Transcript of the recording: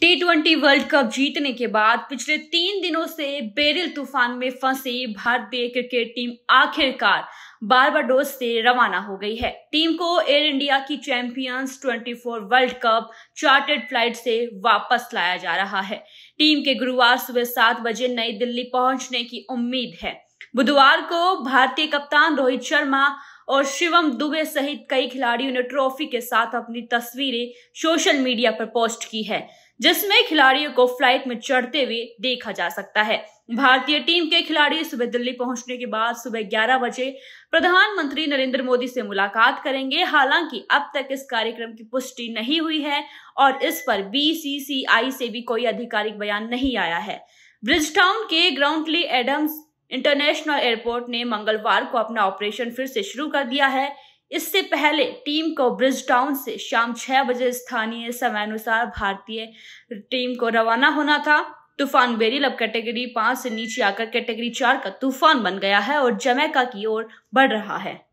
T twenty world cup जीतने के बाद पिछले तीन दिनों से बेरिल तूफान में फंसे भारतीय क्रिकेट टीम आखिरकार बारबाडोस से रवाना हो गई है टीम को एयर इंडिया की champions 24 world cup chartered flight से वापस लाया जा रहा है टीम के गुरुवार सुबह सात बजे नई दिल्ली पहुंचने की उम्मीद है बुधवार को भारतीय कप्तान रोहित शर्मा और शिवम दुबे सहित कई खिलाड़ियों ने ट्रॉफी के साथ अपनी तस्वीरें सोशल मीडिया पर पोस्ट की है जिसमें खिलाड़ियों को फ्लाइट में चढ़ते हुए देखा जा सकता है भारतीय टीम के खिलाड़ी सुबह दिल्ली पहुंचने के बाद सुबह 11 बजे प्रधानमंत्री नरेंद्र मोदी से मुलाकात करेंगे हालांकि अब तक इस कार्यक्रम की पुष्टि नहीं हुई है और इस पर बीसीसीआई से भी कोई आधिकारिक बयान नहीं आया है ब्रिजटाउन के ग्राउंडली एडम्स इंटरनेशनल एयरपोर्ट ने मंगलवार को अपना ऑपरेशन फिर से शुरू कर दिया है इससे पहले टीम को ब्रिज टाउन से शाम छह बजे स्थानीय समयानुसार भारतीय टीम को रवाना होना था तूफान बेरिल अब कैटेगरी पांच से नीचे आकर कैटेगरी चार का तूफान बन गया है और जमैका की ओर बढ़ रहा है